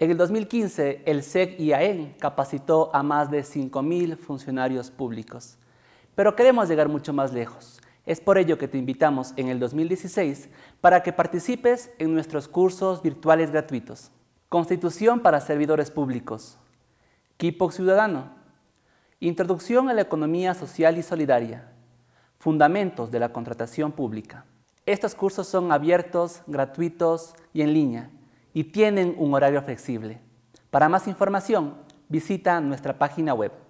En el 2015, el SEC e y e capacitó a más de 5.000 funcionarios públicos. Pero queremos llegar mucho más lejos. Es por ello que te invitamos en el 2016 para que participes en nuestros cursos virtuales gratuitos. Constitución para servidores públicos. Quipo Ciudadano. Introducción a la economía social y solidaria. Fundamentos de la contratación pública. Estos cursos son abiertos, gratuitos y en línea y tienen un horario flexible. Para más información, visita nuestra página web.